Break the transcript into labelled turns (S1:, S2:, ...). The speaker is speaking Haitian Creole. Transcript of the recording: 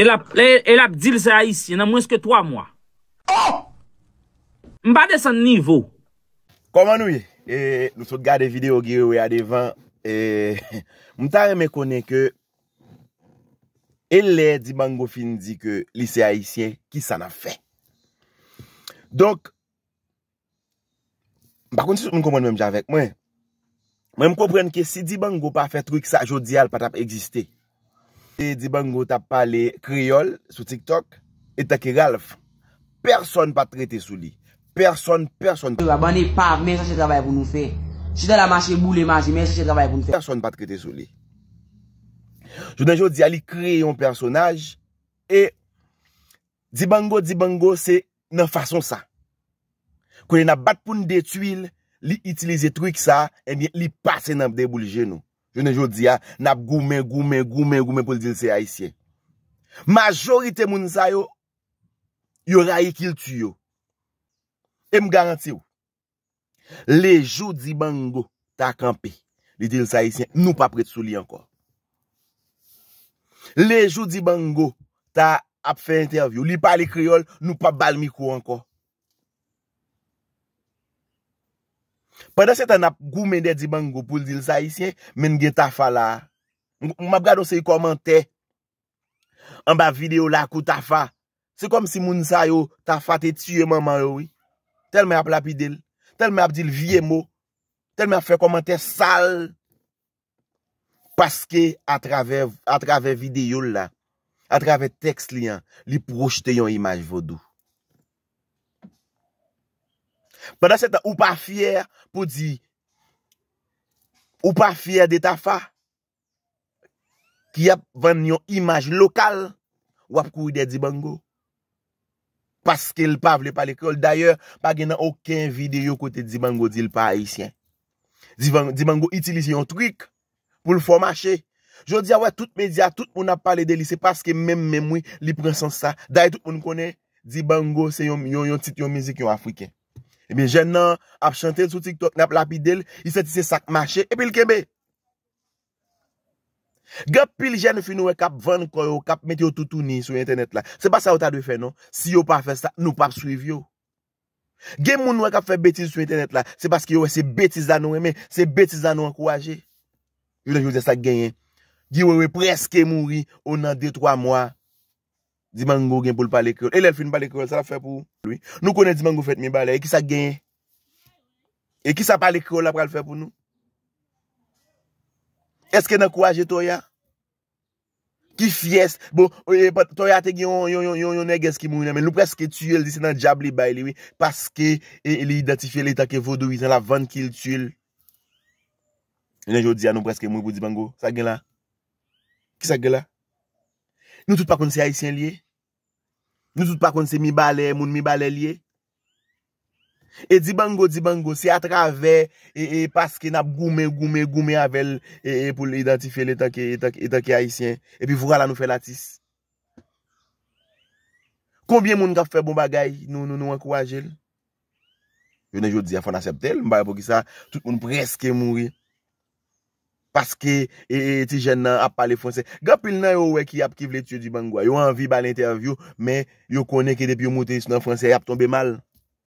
S1: El ap di lise haisyen nan mwens ke to a mwa. Oh! Mba de san nivou. Koman ouye? E, nou sot gade video gire ouye adevan. E, mta reme konen ke e le di bango fin di ke lise haisyen ki san a fe. Donk, bakon si mwen komwen mwen mja vek mwen, mwen mwen komwen ke si di bango pa fe truik sa jodi al patap egiste. E Dibango ta pale kriol sou Tik Tok E take Ralf Person pa trete sou li Person, person Person pa trete sou li Jounanjou di a li kreye yon personaj E Dibango, Dibango se nan fason sa Kwenye nan batpoun de tuil Li itilize trik sa E mi li pase nan deboulje nou Je ne jo di ya nap goumen, goumen, goumen, goumen pou li dil se haisyen. Majorite moun sa yo, yo rayi kil tu yo. E m garanti yo. Le jou di bango ta kampe, li dil se haisyen, nou pa pret sou li anko. Le jou di bango ta ap fe interviw, li pa li kriol, nou pa bal mikou anko. Pwede se tan ap gou men de di bangou pou l di l sa isyen, men gen ta fa la. Mab gado se yi komante, an ba video la kou ta fa. Se kom si moun sa yo, ta fa te tsyye maman yo we. Tel me ap lapi del, tel me ap dil vie mo, tel me ap fe komante sal. Paske atrave video la, atrave tekst li an, li projete yon imaj vodou. Pada se ta ou pa fiyer pou di, ou pa fiyer de ta fa, ki ap ven yon imaj lokal, wap kou ide Dibango. Paske lpav le pale kol. Daye, pagi nan oken videyo kote Dibango di lpa aisyen. Dibango itilise yon trik pou lfo mache. Jodi awe, tout media, tout moun ap pale deli, se paske mem memwi li prensan sa. Daye, tout moun kone, Dibango se yon tit, yon mizik, yon afriken. Ebe jen nan ap chante l sou tik tok nap lapide l, i se ti se sak mache, epil kebe. Gap pil jen nou we kap van koro, kap met yo toutouni sou internet la. Se pa sa ou ta dwe fe non? Si yo pa fe sa, nou pa suive yo. Gen moun nou we kap fe betize sou internet la, se paske yo we se betize dan nou we men, se betize dan nou an kouaje. Yon joun se sak genyen. Gen yo we preske mouri, ou nan dey 3 mwa. Dimango gen pou l pal ekrol El el fin pal ekrol sa la fe pou Nou konen Dimango fet mi bale E ki sa gen E ki sa pal ekrol la pra l fe pou nou Eske nan kouaje to ya Ki fiest e, To ya te gion Yon neges ki moun Men nou preske tu el disi nan jab li bay li Paske el identifiye Le tak evo do yi Nan la vant ki il tu el Yon enjou di an nou preske moun pou Dimango Sa gen la Ki sa gen la Nou bon tout pa kon se haisyen liye. Nou tout pa kon se mibale, moun mibale liye. E dibango, dibango, se atrave, e paske nap goume, goume, goume avel, e pou l'identife l'etake, etake haisyen. E pi vwa la nou fe latis. Konbyen moun kap fe bon bagay nou, nou, nou, nou akouwaje l? Yo nej yo di a fon aseptel, mbaye pou ki sa tout moun preske mouri. Paske eti e, jen nan ap pale Fonse. Gapil nan yo we ki ap kivle tiyo di Bangwa. Yo anvi ba l'interview, men yo konen ki depi yo mouti is nan Fonse, ap tombe mal.